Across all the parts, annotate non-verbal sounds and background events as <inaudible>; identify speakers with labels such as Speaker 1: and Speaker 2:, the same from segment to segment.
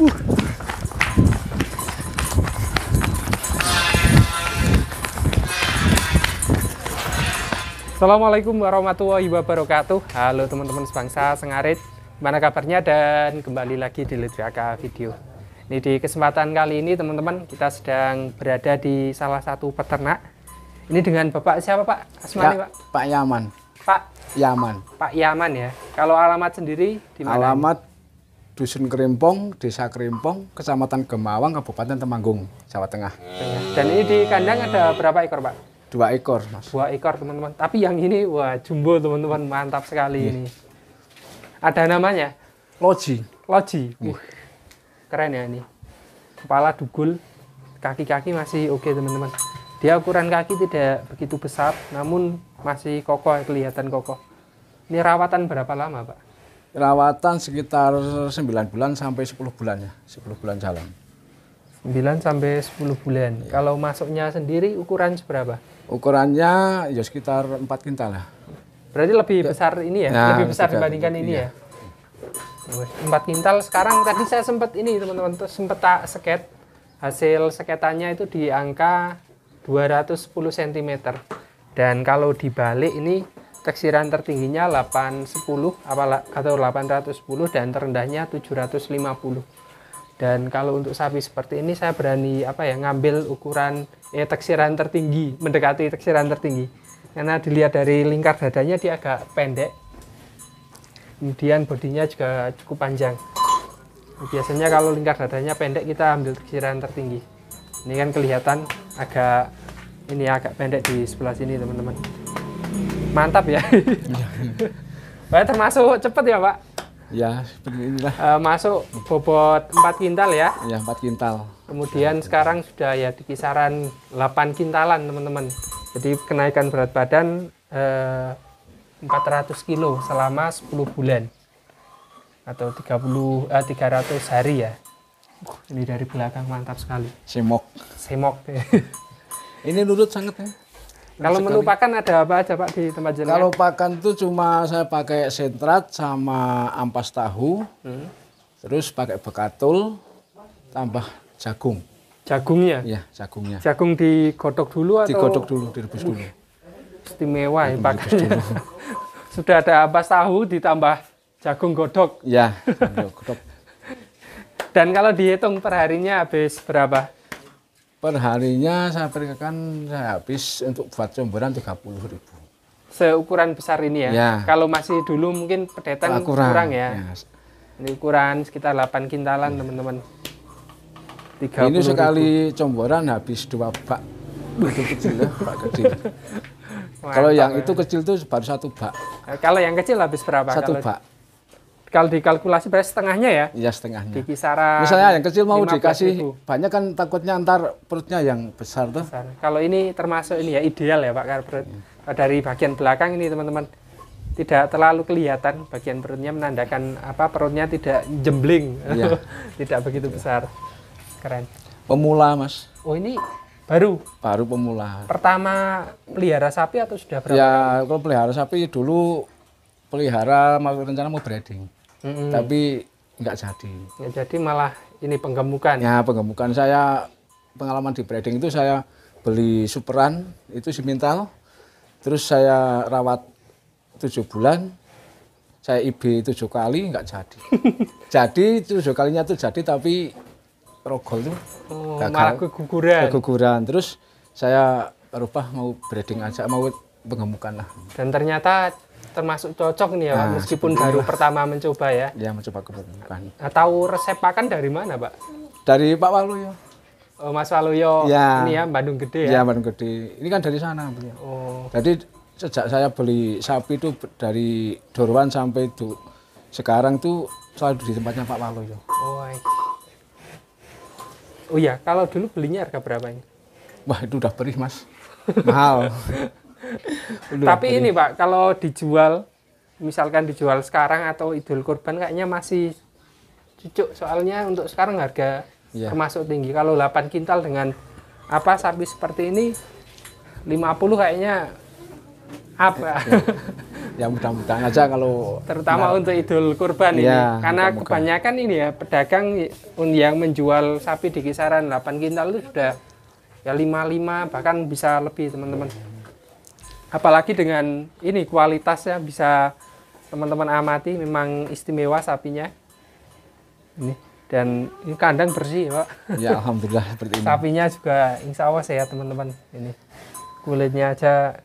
Speaker 1: Assalamualaikum warahmatullahi wabarakatuh Halo teman-teman sebangsa Sengarit Mana kabarnya dan kembali lagi di Ludwiaka Video Ini di kesempatan kali ini teman-teman Kita sedang berada di salah satu peternak Ini dengan Bapak siapa Pak? Asmani ya, Pak? Pak Yaman Pak Yaman Pak Yaman ya Kalau alamat sendiri di mana?
Speaker 2: Alamat Dusun Kerimpong, Desa Kerimpong, Kecamatan Gemawang, Kabupaten Temanggung, Jawa Tengah. Iya.
Speaker 1: Dan ini di kandang ada berapa ekor, Pak?
Speaker 2: Dua ekor, Mas. Dua
Speaker 1: ekor, teman-teman.
Speaker 2: Tapi yang ini, wah, jumbo,
Speaker 1: teman-teman. Mantap sekali hmm. ini. Ada namanya? Loji.
Speaker 2: Loji. Iya.
Speaker 1: keren ya ini. Kepala dugul, kaki-kaki masih oke, okay, teman-teman. Dia ukuran kaki tidak begitu besar, namun masih kokoh, kelihatan kokoh. Ini rawatan berapa lama, Pak?
Speaker 2: Perawatan sekitar 9 bulan sampai 10 bulan ya, 10 bulan jalan. 9 sampai 10 bulan. Ya. Kalau masuknya sendiri ukuran seberapa? Ukurannya ya sekitar 4 kintal lah. Berarti
Speaker 1: lebih iya. besar ini ya, nah, lebih besar dibandingkan ini ya? iya. ya. 4 kintal sekarang tadi saya sempat ini teman-teman tuh sempat tak seket hasil seketannya itu di angka 210 cm dan kalau dibalik ini teksiran tertingginya 810 atau 810 dan terendahnya 750 dan kalau untuk sapi seperti ini saya berani apa ya ngambil ukuran eh, teksiran tertinggi mendekati teksiran tertinggi karena dilihat dari lingkar dadanya dia agak pendek kemudian bodinya juga cukup panjang biasanya kalau lingkar dadanya pendek kita ambil teksiran tertinggi ini kan kelihatan agak ini agak pendek di sebelah sini teman-teman Mantap ya. <laughs> Baik, termasuk cepat ya, Pak? Ya, seperti inilah. E, masuk bobot 4 kintal ya? Ya, 4 kintal. Kemudian sekarang sudah ya di kisaran 8 kintalan, teman-teman. Jadi kenaikan berat badan eh, 400 kilo selama 10 bulan atau 30 eh, 300 hari ya. Uh, ini dari belakang mantap sekali. Semok. Semok.
Speaker 2: ini nurut sangat ya. Kalau sekali. menu pakan
Speaker 1: ada apa aja Pak di tempat jenengan? Kalau
Speaker 2: pakan itu cuma saya pakai sentrat sama ampas tahu. Hmm. Terus pakai bekatul tambah jagung. Jagungnya? Iya, jagungnya. Jagung
Speaker 1: digodok dulu atau? Digodok dulu, direbus dulu. Istimewa ya pakannya. <laughs> Sudah ada ampas tahu ditambah jagung godok. Iya, <laughs> godok.
Speaker 2: Dan kalau dihitung perharinya habis berapa? perharinya saya berikan saya habis untuk buat comberan puluh ribu seukuran besar ini ya, ya.
Speaker 1: kalau masih dulu mungkin pedetan kurang, kurang ya. ya ini ukuran sekitar 8 kintalan ya. teman-teman
Speaker 2: ya. ini sekali ribu. comboran habis dua bak itu kecil ya bak kecil <laughs> kalau yang ya. itu kecil itu baru satu bak
Speaker 1: kalau yang kecil habis berapa satu kalau... bak kalau dikalkulasi berarti setengahnya ya? Iya setengahnya. Di kisaran. Misalnya yang kecil mau dikasih ribu.
Speaker 2: banyak kan takutnya antar perutnya yang besar tuh. Besar.
Speaker 1: Kalau ini termasuk ini ya ideal ya Pak Karperut. Ya. Dari bagian belakang ini teman-teman tidak terlalu kelihatan bagian perutnya menandakan apa perutnya tidak jembling, ya. <laughs> tidak begitu
Speaker 2: ya. besar. Keren. Pemula mas. Oh ini baru? Baru pemula.
Speaker 1: Pertama pelihara sapi atau sudah berapa? Ya
Speaker 2: kalau pelihara sapi dulu pelihara mau rencana mau breeding hmm. tapi nggak jadi. Nggak ya, jadi malah ini penggemukan. Ya penggemukan saya pengalaman di breeding itu saya beli superan itu simental, terus saya rawat tujuh bulan, saya IB tujuh kali nggak jadi. <laughs> jadi tujuh kalinya itu jadi tapi rogol tuh oh, gagal, malah keguguran. keguguran. Terus saya berubah mau breeding aja mau penggemukan lah.
Speaker 1: Dan ternyata termasuk cocok nih ya nah, meskipun baru lah. pertama
Speaker 2: mencoba ya. Ya mencoba kebutuhan. Nah,
Speaker 1: tahu resep pakan dari mana Pak?
Speaker 2: Dari Pak Waluyo.
Speaker 1: Oh, Mas Waluyo ya. ini ya Bandung Gede ya? Ya
Speaker 2: Bandung Gede. Ini kan dari sana beliau. Oh. Jadi sejak saya beli sapi itu dari Dorwan sampai itu sekarang tuh selalu di tempatnya Pak Waluyo. Oh.
Speaker 1: Oh iya, kalau dulu belinya harga berapa ini?
Speaker 2: Wah itu udah perih mas, mahal. <laughs> Udah, Tapi ini
Speaker 1: Pak, kalau dijual misalkan dijual sekarang atau Idul Kurban kayaknya masih cucuk soalnya untuk sekarang harga ya. termasuk tinggi. Kalau 8 kintal dengan apa sapi seperti ini 50 kayaknya apa? Ya, ya,
Speaker 2: ya. mudah-mudahan aja kalau
Speaker 1: terutama nah, untuk Idul Kurban ya, ini iya, karena muka -muka. kebanyakan ini ya pedagang yang menjual sapi di kisaran 8 kintal itu sudah ya 55 bahkan bisa lebih teman-teman apalagi dengan ini kualitasnya bisa teman-teman amati memang istimewa sapinya ini dan ini kandang bersih pak ya alhamdulillah seperti ini sapinya juga insya Allah sehat teman-teman ini kulitnya aja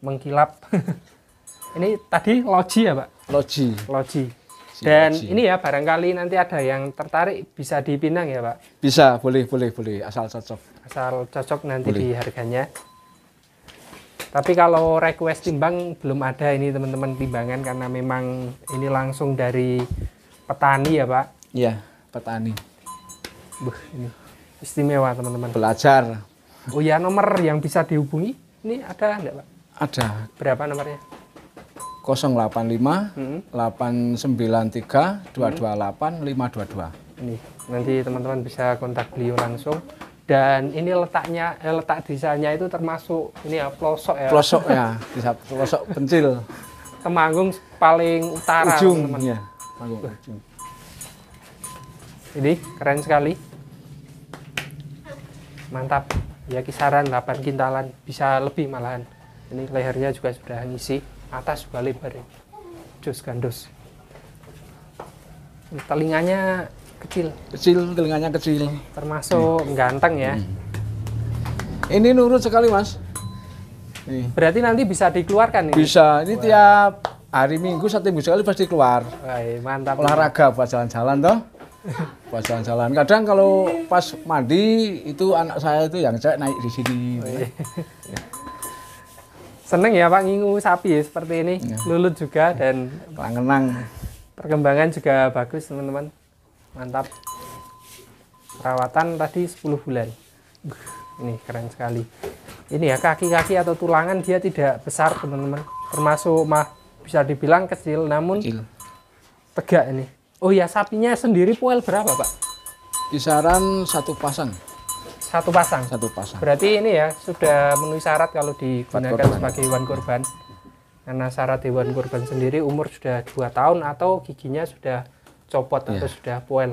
Speaker 1: mengkilap <laughs> ini
Speaker 2: tadi loji ya pak loji loji dan ini ya
Speaker 1: barangkali nanti ada yang tertarik bisa dipinang ya pak
Speaker 2: bisa boleh boleh boleh asal cocok
Speaker 1: asal cocok nanti boleh. di harganya tapi kalau request timbang belum ada ini teman-teman timbangan karena memang ini langsung dari petani ya pak iya petani Buh, ini istimewa teman-teman belajar oh ya
Speaker 2: nomor yang bisa dihubungi
Speaker 1: ini ada enggak pak ada berapa nomornya
Speaker 2: 085 hmm. 893 228 hmm.
Speaker 1: 522 ini nanti teman-teman bisa kontak beliau langsung dan ini
Speaker 2: letaknya eh,
Speaker 1: letak desanya itu termasuk ini ya pelosok ya pelosok ya
Speaker 2: desa <laughs> pelosok pencil
Speaker 1: Temanggung paling utara ujung teman -teman. ya
Speaker 2: Temanggung ujung
Speaker 1: jadi keren sekali mantap ya kisaran 8 kintalan bisa lebih malahan ini lehernya juga sudah ngisi atas juga lebar ya. jus gandos telinganya Kecil. Kecil, telinganya kecil. Oh, termasuk hmm. ganteng ya. Hmm. Ini nurut sekali mas. Nih. Berarti nanti bisa dikeluarkan ini? Bisa,
Speaker 2: ini Wah. tiap hari minggu satu minggu sekali pasti keluar. Wah, mantap. Olahraga buat jalan-jalan toh. Pas jalan-jalan. Kadang kalau pas mandi itu anak saya itu yang saya naik di sini. Seneng ya Pak ngingu sapi ya, seperti ini. Ya. Lulut
Speaker 1: juga dan kenang-kenang. Perkembangan juga bagus teman-teman mantap perawatan tadi 10 bulan ini keren sekali ini ya kaki-kaki atau tulangan dia tidak besar teman-teman termasuk mah bisa dibilang kecil namun kecil. tegak ini oh ya sapinya sendiri puel berapa pak
Speaker 2: kisaran satu pasang satu pasang satu pasang
Speaker 1: berarti ini ya sudah memenuhi syarat kalau digunakan sebagai hewan kurban karena syarat hewan kurban sendiri umur sudah dua tahun atau giginya sudah copot yeah. atau iya. sudah poel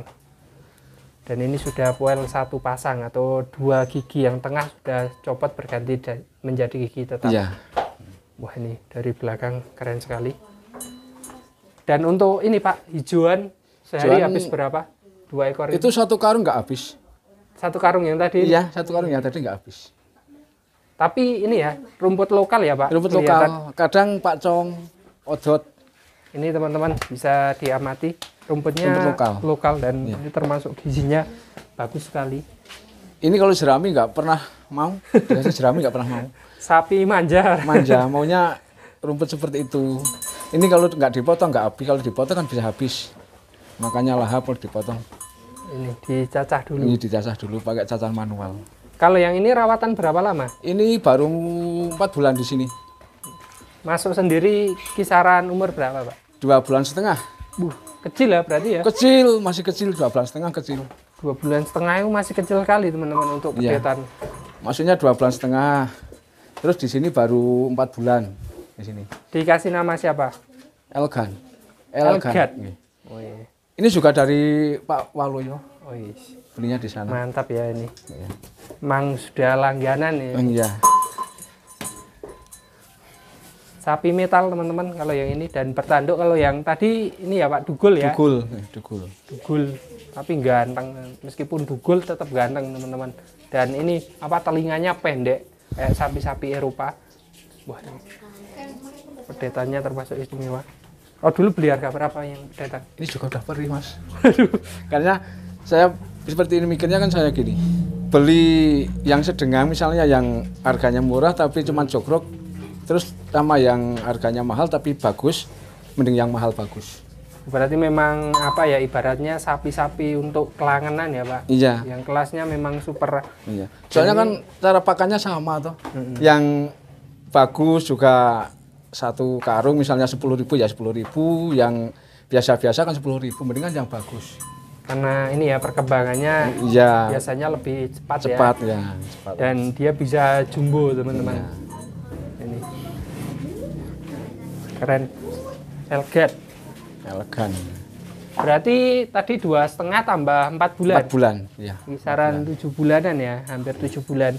Speaker 1: dan ini sudah poel satu pasang atau dua gigi yang tengah sudah copot berganti menjadi gigi tetap yeah. wah ini dari belakang keren sekali
Speaker 2: dan untuk ini pak hijauan sehari Juan, habis berapa dua ekor itu, ini. satu karung nggak habis
Speaker 1: satu karung yang tadi iya
Speaker 2: satu karung yang tadi nggak habis
Speaker 1: tapi ini ya rumput lokal ya pak rumput Kelihatan. lokal kadang pak cong odot ini teman-teman bisa diamati rumputnya rumput lokal, lokal dan ya.
Speaker 2: termasuk gizinya bagus sekali. Ini kalau jerami nggak pernah mau, biasanya jerami nggak pernah mau. Sapi manja. Manja, <laughs> maunya rumput seperti itu. Ini kalau nggak dipotong nggak habis, kalau dipotong kan bisa habis. Makanya lahap kalau dipotong. Ini dicacah dulu. Ini dicacah dulu pakai cacah manual.
Speaker 1: Kalau yang ini rawatan berapa lama?
Speaker 2: Ini baru empat bulan di sini.
Speaker 1: Masuk sendiri kisaran umur berapa, Pak?
Speaker 2: Dua bulan setengah.
Speaker 1: Uh, Kecil ya berarti ya?
Speaker 2: Kecil, masih kecil, dua bulan
Speaker 1: setengah kecil. Dua bulan setengah itu masih kecil kali teman-teman untuk iya. kegiatan.
Speaker 2: Maksudnya dua bulan setengah. Terus di sini baru empat bulan di sini.
Speaker 1: Dikasih nama siapa?
Speaker 2: Elgan. Elgan. Elgan. Iya. Oh, iya. Ini juga
Speaker 1: dari Pak Waluyo. Oh, iya. Belinya di sana. Mantap ya ini. Ya. Mang sudah langganan ya. Iya sapi metal teman-teman kalau yang ini dan bertanduk kalau yang tadi ini ya Pak dugul ya. Dugul, eh, dugul. Dugul tapi ganteng meskipun dugul tetap ganteng teman-teman. Dan ini apa telinganya pendek kayak sapi-sapi Eropa. Wah. pedetannya termasuk istimewa. Oh dulu beli harga berapa yang pedetan? Ini juga udah perih mas. <laughs>
Speaker 2: Karena saya seperti ini mikirnya kan saya gini. Beli yang sedengah misalnya yang harganya murah tapi cuma jogrok Terus sama yang harganya mahal tapi bagus, mending yang mahal bagus.
Speaker 1: Berarti memang apa ya ibaratnya sapi-sapi untuk kelangenan ya pak? Iya. Yang kelasnya memang super.
Speaker 2: Iya. Soalnya Jadi, kan
Speaker 1: cara pakannya sama
Speaker 2: tuh. Mm-mm. Yang bagus juga satu karung misalnya sepuluh ribu ya sepuluh ribu, yang biasa-biasa kan sepuluh ribu, mendingan yang bagus karena ini ya perkembangannya
Speaker 1: ya, biasanya lebih cepat, ya. cepat ya. ya cepat. Dan dia bisa jumbo teman-teman. Ya. keren elegan elegan berarti tadi dua setengah tambah empat bulan empat bulan ya kisaran tujuh bulanan ya hampir tujuh bulan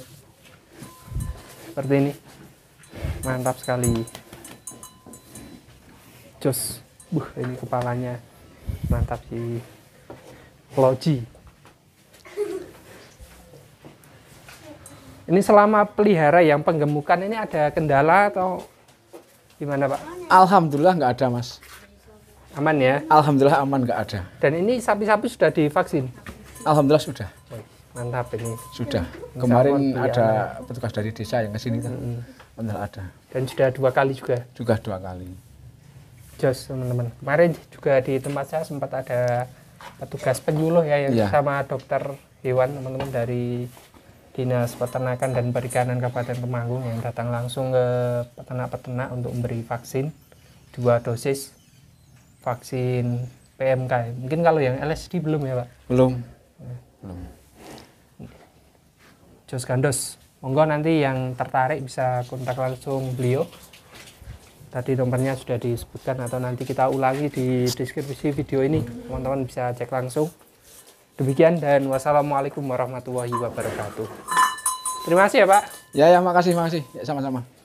Speaker 1: seperti ini mantap sekali jos buh ini kepalanya mantap sih loji ini selama pelihara yang penggemukan ini ada kendala atau Gimana Pak? Alhamdulillah
Speaker 2: nggak ada Mas. Aman ya? Alhamdulillah aman nggak ada. Dan ini sapi-sapi sudah divaksin? Alhamdulillah sudah.
Speaker 1: Mantap ini. Sudah. Kemarin ya, ada
Speaker 2: ya. petugas dari desa yang kesini kan. Hmm. Kan? ada.
Speaker 1: Dan sudah dua kali juga?
Speaker 2: Juga dua kali.
Speaker 1: Jos teman-teman. Kemarin juga di tempat saya sempat ada petugas penyuluh ya yang ya. sama dokter hewan teman-teman dari Dinas Peternakan dan Perikanan Kabupaten Temanggung yang datang langsung ke peternak-peternak untuk memberi vaksin dua dosis vaksin PMK. Mungkin kalau yang LSD belum ya Pak?
Speaker 2: Belum. Belum.
Speaker 1: Jos Gandos. Monggo nanti yang tertarik bisa kontak langsung beliau. Tadi nomornya sudah disebutkan atau nanti kita ulangi di deskripsi video ini. Teman-teman bisa cek langsung. Demikian dan wassalamualaikum warahmatullahi wabarakatuh. Terima kasih ya Pak. Ya ya makasih makasih. Ya sama-sama.